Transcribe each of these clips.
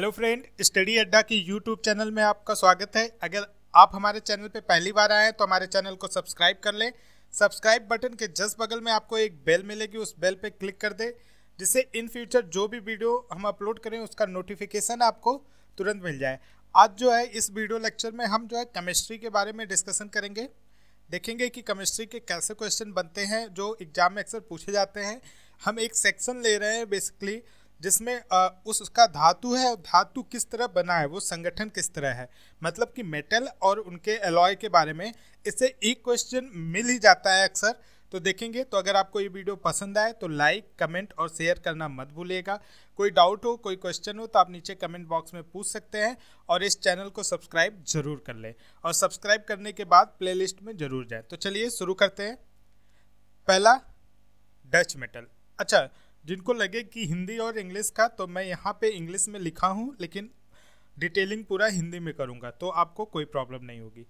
hello friend study अड्डा की YouTube channel में आपका स्वागत है अगर आप हमारे चैनल पर पहली बार आए हैं तो हमारे चैनल को सब्सक्राइब कर लें सब्सक्राइब बटन के जस्ट बगल में आपको एक बेल मिलेगी उस बेल पे क्लिक कर दें जिससे इन फ्यूचर जो भी वीडियो हम अपलोड करें उसका नोटिफिकेशन आपको तुरंत मिल जाए आज जो है इस वीडियो लेक्चर में हम जो है केमिस्ट्री के बारे में डिस्कशन करेंगे देखेंगे कि केमिस्ट्री के कैसे क्वेश्चन बनते हैं जो एग्ज़ाम में अक्सर पूछे जाते हैं हम एक सेक्शन ले रहे हैं बेसिकली जिसमें उस उसका धातु है और धातु किस तरह बना है वो संगठन किस तरह है मतलब कि मेटल और उनके एलॉय के बारे में इससे एक क्वेश्चन मिल ही जाता है अक्सर तो देखेंगे तो अगर आपको ये वीडियो पसंद आए तो लाइक कमेंट और शेयर करना मत भूलिएगा कोई डाउट हो कोई क्वेश्चन हो तो आप नीचे कमेंट बॉक्स में पूछ सकते हैं और इस चैनल को सब्सक्राइब जरूर कर लें और सब्सक्राइब करने के बाद प्लेलिस्ट में जरूर जाएं तो चलिए शुरू करते हैं पहला डच मेटल अच्छा जिनको लगे कि हिंदी और इंग्लिश का तो मैं यहाँ पे इंग्लिश में लिखा हूँ लेकिन डिटेलिंग पूरा हिंदी में करूँगा तो आपको कोई प्रॉब्लम नहीं होगी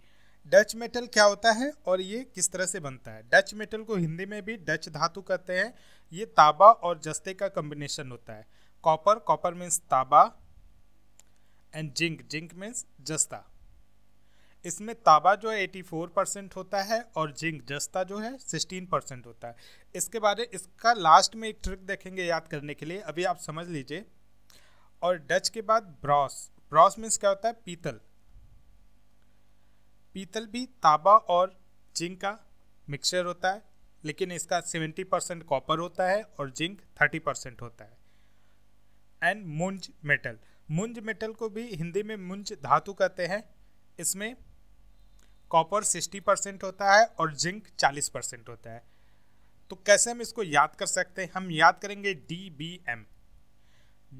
डच मेटल क्या होता है और ये किस तरह से बनता है डच मेटल को हिंदी में भी डच धातु कहते हैं ये ताबा और जस्ते का कम्बिनेशन होता है कॉपर कॉपर मीन्स ताबा एंड जिंक जिंक मीन्स जस्ता इसमें ताबा जो है एटी फोर परसेंट होता है और जिंक जस्ता जो है सिक्सटीन परसेंट होता है इसके बारे इसका लास्ट में एक ट्रिक देखेंगे याद करने के लिए अभी आप समझ लीजिए और डच के बाद ब्रॉस ब्रॉस मीन्स क्या होता है पीतल पीतल भी ताबा और जिंक का मिक्सचर होता है लेकिन इसका सेवेंटी परसेंट कॉपर होता है और जिंक थर्टी परसेंट होता है एंड मुंज मेटल मुंज मेटल को भी हिंदी में मुंज धातु कहते हैं इसमें कॉपर 60 परसेंट होता है और जिंक 40 परसेंट होता है तो कैसे हम इसको याद कर सकते हैं हम याद करेंगे D B M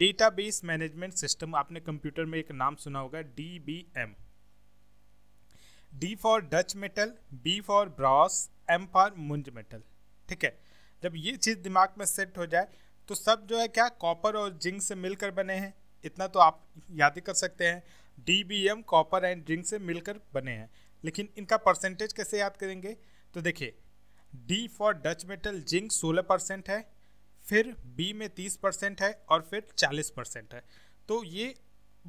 database management system आपने कंप्यूटर में एक नाम सुना होगा D B M D for Dutch metal B for brass M for मुंज मेटल ठीक है जब ये चीज़ दिमाग में सेट हो जाए तो सब जो है क्या कॉपर और जिंक से मिलकर बने हैं इतना तो आप याद ही कर सकते हैं D B M copper and zinc से मिलकर बने हैं लेकिन इनका परसेंटेज कैसे याद करेंगे तो देखिए D for Dutch metal zinc 16 percent है फिर बी में 30 परसेंट है और फिर 40 परसेंट है तो ये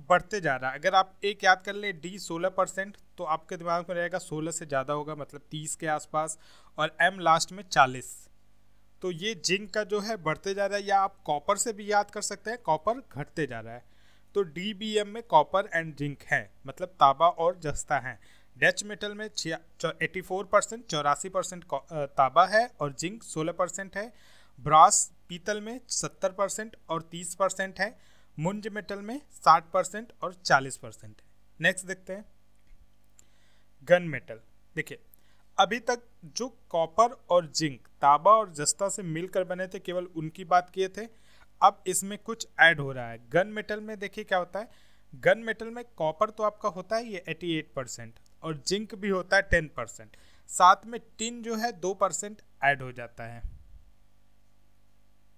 बढ़ते जा रहा है अगर आप एक याद कर लें डी 16 परसेंट तो आपके दिमाग में रहेगा 16 से ज़्यादा होगा मतलब 30 के आसपास और एम लास्ट में 40 तो ये जिंक का जो है बढ़ते जा रहा है या आप कॉपर से भी याद कर सकते हैं कॉपर घटते जा रहा है तो डी बी एम में कॉपर एंड जिंक है मतलब ताबा और जस्ता हैं डच मेटल में एटी फोर परसेंट चौरासी परसेंट ताबा है और जिंक सोलह परसेंट है ब्रास पीतल में सत्तर परसेंट और तीस परसेंट है मुंज मेटल में साठ परसेंट और चालीस परसेंट है नेक्स्ट देखते हैं गन मेटल देखिए अभी तक जो कॉपर और जिंक ताबा और जस्ता से मिलकर बने थे केवल उनकी बात किए थे अब इसमें कुछ ऐड हो रहा है गन मेटल में देखिए क्या होता है गन मेटल में कॉपर तो आपका होता है ये 88 परसेंट और जिंक भी होता है टेन परसेंट साथ में टिन जो है दो परसेंट ऐड हो जाता है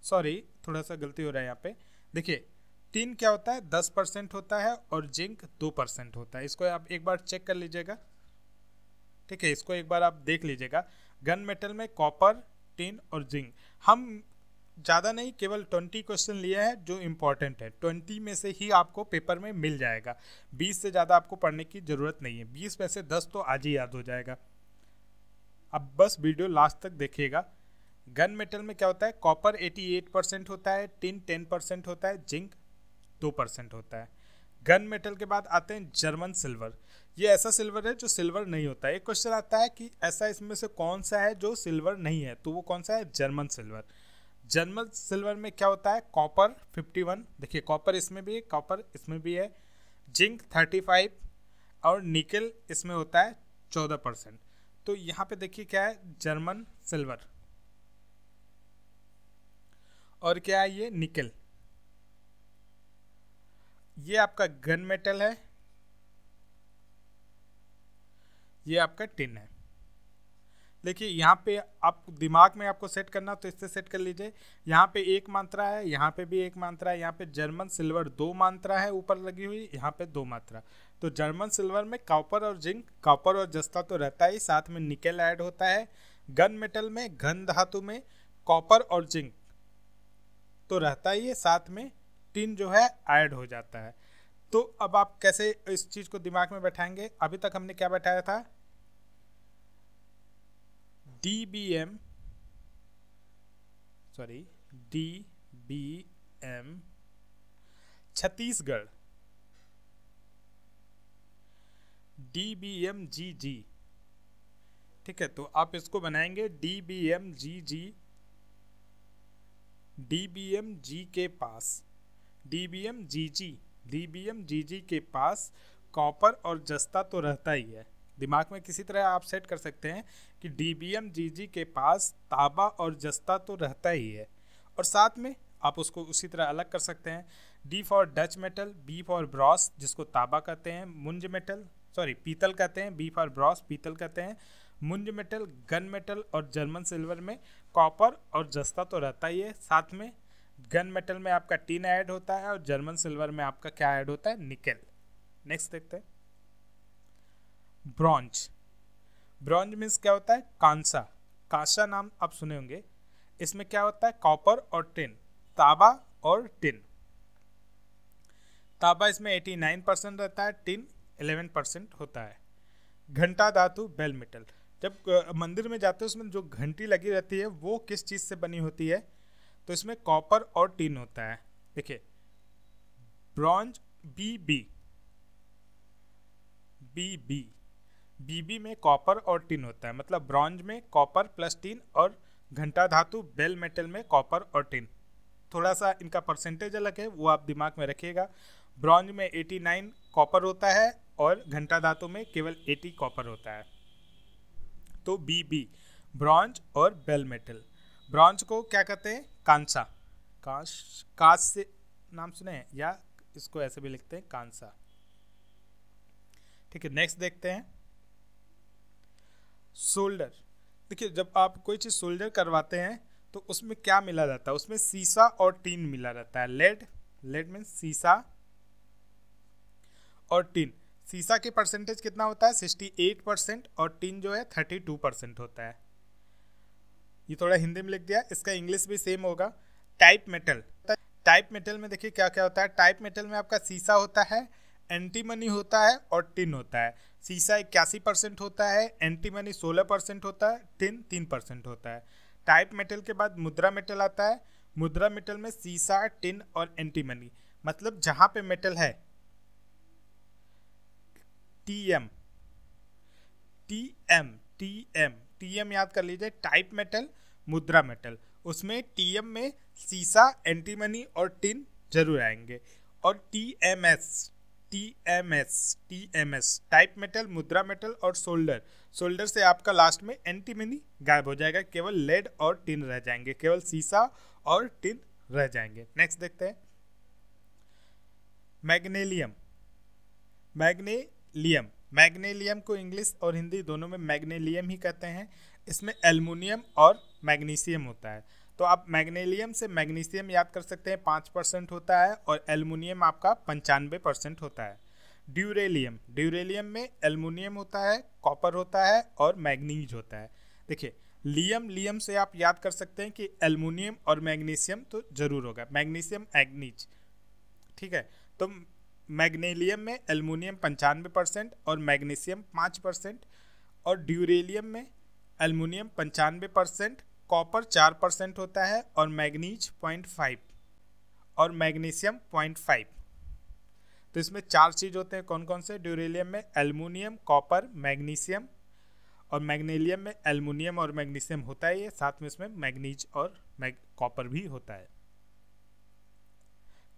सॉरी थोड़ा सा गलती हो रहा है यहाँ पे देखिए टिन क्या होता है दस परसेंट होता है और जिंक दो परसेंट होता है इसको आप एक बार चेक कर लीजिएगा ठीक है इसको एक बार आप देख लीजिएगा गन मेटल में कॉपर टिन और जिंक हम ज़्यादा नहीं केवल ट्वेंटी क्वेश्चन लिए हैं जो इम्पॉर्टेंट है ट्वेंटी में से ही आपको पेपर में मिल जाएगा बीस से ज़्यादा आपको पढ़ने की ज़रूरत नहीं है बीस में से दस तो आज ही याद हो जाएगा अब बस वीडियो लास्ट तक देखिएगा गन मेटल में क्या होता है कॉपर एटी एट परसेंट होता है टिन टेन परसेंट होता है जिंक दो परसेंट होता है गन मेटल के बाद आते हैं जर्मन सिल्वर ये ऐसा सिल्वर है जो सिल्वर नहीं होता है एक क्वेश्चन आता है कि ऐसा इसमें से कौन सा है जो सिल्वर नहीं है तो वो कौन सा है जर्मन सिल्वर जनरल सिल्वर में क्या होता है कॉपर 51 देखिए कॉपर इसमें भी है कॉपर इसमें भी है जिंक 35 और निकल इसमें होता है 14 परसेंट तो यहाँ पे देखिए क्या है जर्मन सिल्वर और क्या है ये निकल ये आपका गन मेटल है ये आपका टिन है देखिए यहाँ पे आप दिमाग में आपको सेट करना तो इससे सेट कर लीजिए यहाँ पे एक मात्रा है यहाँ पे भी एक मात्रा है यहाँ पे जर्मन सिल्वर दो मात्रा है ऊपर लगी हुई यहाँ पे दो मात्रा तो जर्मन सिल्वर में कॉपर और जिंक कॉपर और जस्ता तो रहता ही साथ में निकेल ऐड होता है गन मेटल में घन धातु में कॉपर और जिंक तो रहता ही है साथ में टिन जो है ऐड हो जाता है तो अब आप कैसे इस चीज़ को दिमाग में बैठाएंगे अभी तक हमने क्या बैठाया था D B M sorry D B M Chhattisgarh D B M G G ठीक है तो आप इसको बनाएंगे D B M G G D B M G के पास D B M G G D B M G G के पास कॉपर और जस्ता तो रहता ही है दिमाग में किसी तरह आप सेट कर सकते हैं कि D B M G G के पास ताबा और जस्ता तो रहता ही है और साथ में आप उसको उसी तरह अलग कर सकते हैं D for Dutch metal B for brass जिसको ताबा कहते हैं मुंज मेटल सॉरी पीतल कहते हैं बी फॉर ब्रॉस पीतल कहते हैं मुंज मेटल गन मेटल और जर्मन सिल्वर में कॉपर और जस्ता तो रहता ही है साथ में गन मेटल में आपका टीन ऐड होता है और जर्मन सिल्वर में आपका क्या ऐड होता है निकल नेक्स्ट देखते हैं ब्रॉन्ज ब्रॉन्ज मीन्स क्या होता है कांसा कांसा नाम आप सुने होंगे इसमें क्या होता है कॉपर और टिन ताबा और टिन ताबा इसमें 89 परसेंट रहता है टिन 11 परसेंट होता है घंटा धातु बेल मेटल जब मंदिर में जाते हैं उसमें जो घंटी लगी रहती है वो किस चीज़ से बनी होती है तो इसमें कॉपर और टिन होता है देखिए bronze B B B B B B में कॉपर और टिन होता है मतलब ब्रॉन्ज में कॉपर प्लस टिन और घंटा धातु बेल मेटल में कॉपर और टिन थोड़ा सा इनका परसेंटेज अलग है वो आप दिमाग में रखिएगा ब्रॉन्ज में 89 कॉपर होता है और घंटा धातु में केवल 80 कॉपर होता है तो बी बी ब्रॉन्ज और बेल मेटल ब्रॉन्ज को क्या कहते हैं कांसा कांस कांस से नाम सुने या इसको ऐसे भी लिखते हैं कांसा ठीक है नेक्स्ट देखते हैं सोल्डर देखिए जब आप कोई चीज़ सोल्डर करवाते हैं तो उसमें क्या मिला जाता है उसमें सीसा और टीन मिला जाता है लेड लेड मीन सीसा और टीन सीसा के परसेंटेज कितना होता है सिक्सटी एट परसेंट और टीन जो है थर्टी टू परसेंट होता है ये थोड़ा हिंदी में लिख दिया इसका इंग्लिश भी सेम होगा टाइप मेटल टाइप मेटल में देखिए क्या क्या होता है टाइप मेटल में आपका सीसा होता है एंटीमनी होता है और टिन होता है सीसा इक्यासी परसेंट होता है एंटीमनी सोलह परसेंट होता है टिन तीन परसेंट होता है टाइप मेटल के बाद मुद्रा मेटल आता है मुद्रा मेटल में सीसा टिन और एंटीमनी मतलब जहाँ पे मेटल है T M T M T M T M याद कर लीजिए टाइप मेटल मुद्रा मेटल उसमें टी एम में सीसा एंटीमनी और टिन जरूर आएंगे और T M S T M S T M S type metal मुद्रा मेटल और सोल्डर सोल्डर से आपका लास्ट में एंटीमिनी गायब हो जाएगा केवल लेड और टिन रह जाएंगे केवल सीसा और टिन रह जाएंगे नेक्स्ट देखते हैं मैग्नेलियम मैग्नेलियम मैग्नेलियम को इंग्लिश और हिंदी दोनों में मैग्नेलियम ही कहते हैं इसमें एलमिनियम और मैग्नीशियम होता है तो आप मैग्नीलियम से मैग्नीशियम याद कर सकते हैं पाँच परसेंट होता है और एलमिनियम आपका पंचानवे परसेंट होता है ड्यूरेलियम ड्यूरेलियम में एलमिनियम होता है कॉपर होता है और मैग्नीज होता है देखिए लियम लियम से आप याद कर सकते हैं कि एलमिनियम और मैग्नीशियम तो ज़रूर होगा मैग्नीशियम एग्नीज ठीक है तो मैग्नीलियम में एलमिनियम पंचानवे परसेंट और मैग्नीशियम पाँच परसेंट और ड्यूरेलियम में एलमिनियम पंचानवे परसेंट कॉपर चार परसेंट होता है और मैग्नीज पॉइंट फाइव और मैग्नीशियम पॉइंट फाइव तो इसमें चार चीज़ होते हैं कौन कौन से ड्यूरेलियम में एलमिनियम कॉपर मैग्नीशियम और मैग्नीलियम में एलमिनियम और मैग्नीशियम होता है ये साथ में इसमें मैग्नीज और मैग कॉपर भी होता है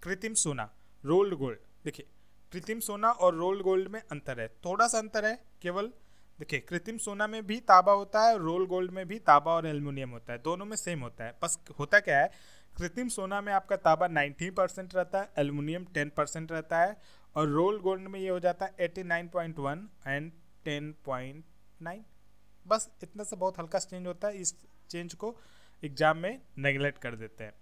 कृत्रिम सोना रोल्ड गोल्ड देखिए कृत्रिम सोना और रोल्ड गोल्ड में अंतर है थोड़ा सा अंतर है केवल देखिए कृत्रिम सोना में भी ताबा होता है रोल गोल्ड में भी ताबा और एल्युमिनियम होता है दोनों में सेम होता है बस होता क्या है कृत्रिम सोना में आपका ताबा 19 परसेंट रहता है एल्युमिनियम 10 परसेंट रहता है और रोल गोल्ड में ये हो जाता है एटी एंड टेन बस इतना सा बहुत हल्का चेंज होता है इस चेंज को एग्जाम में नेगलेक्ट कर देते हैं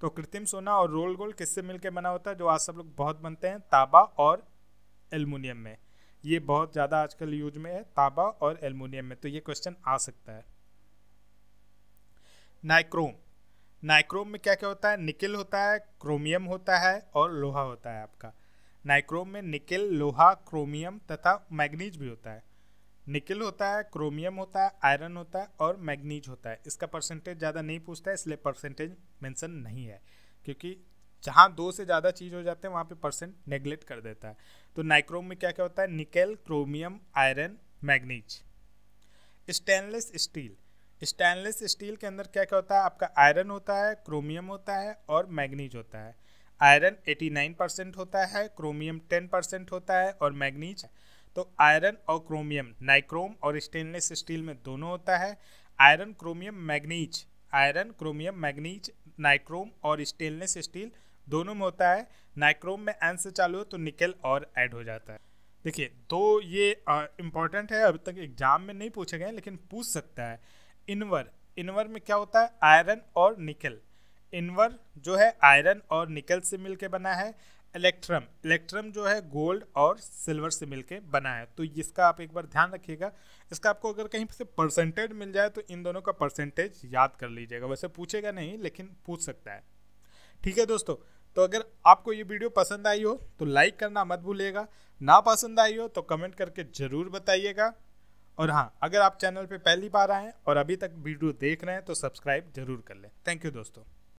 तो कृत्रिम सोना और रोल गोल्ड किससे मिलकर बना होता है जो आज सब लोग बहुत बनते हैं ताबा और एल्युमिनियम में ये बहुत ज़्यादा आजकल यूज में है ताबा और एलमोनियम में तो ये क्वेश्चन आ सकता है नाइक्रोम नाइक्रोम में क्या क्या होता है निकिल होता है क्रोमियम होता है और लोहा होता है आपका नाइक्रोम में निकिल लोहा क्रोमियम तथा मैग्नीज भी होता है निकिल होता है क्रोमियम होता है आयरन होता है और मैग्नीज होता है इसका परसेंटेज ज़्यादा नहीं पूछता है इसलिए परसेंटेज मेंशन नहीं है क्योंकि जहाँ दो से ज़्यादा चीज़ हो जाते हैं वहाँ पे परसेंट नेग्लेक्ट कर देता है तो नाइक्रोम में क्या क्या होता है nickel chromium iron manganese stainless steel stainless steel के अंदर क्या क्या होता है आपका आयरन होता है क्रोमियम होता है और मैग्नीज होता है आयरन 89 परसेंट होता है क्रोमियम 10 परसेंट होता है और मैग्नीज तो आयरन और क्रोमियम नाइक्रोम और स्टेनलेस स्टील में दोनों होता है iron chromium manganese iron chromium manganese nichrome और स्टेनलेस स्टील दोनों में होता है नाइक्रोम में एन से चालू हो तो निकल और ऐड हो जाता है देखिए दो ये इम्पॉर्टेंट है अभी तक एग्जाम में नहीं पूछे गए लेकिन पूछ सकता है इनवर इनवर में क्या होता है आयरन और निकल इनवर जो है आयरन और निकल से मिल बना है इलेक्ट्रम इलेक्ट्रम जो है गोल्ड और सिल्वर से मिलके बना है तो इसका आप एक बार ध्यान रखिएगा इसका आपको अगर कहीं से परसेंटेज मिल जाए तो इन दोनों का परसेंटेज याद कर लीजिएगा वैसे पूछेगा नहीं लेकिन पूछ सकता है ठीक है दोस्तों तो अगर आपको ये वीडियो पसंद आई हो तो लाइक करना मत भूलिएगा ना पसंद आई हो तो कमेंट करके ज़रूर बताइएगा और हाँ अगर आप चैनल पे पहली बार आए हैं और अभी तक वीडियो देख रहे हैं तो सब्सक्राइब जरूर कर लें थैंक यू दोस्तों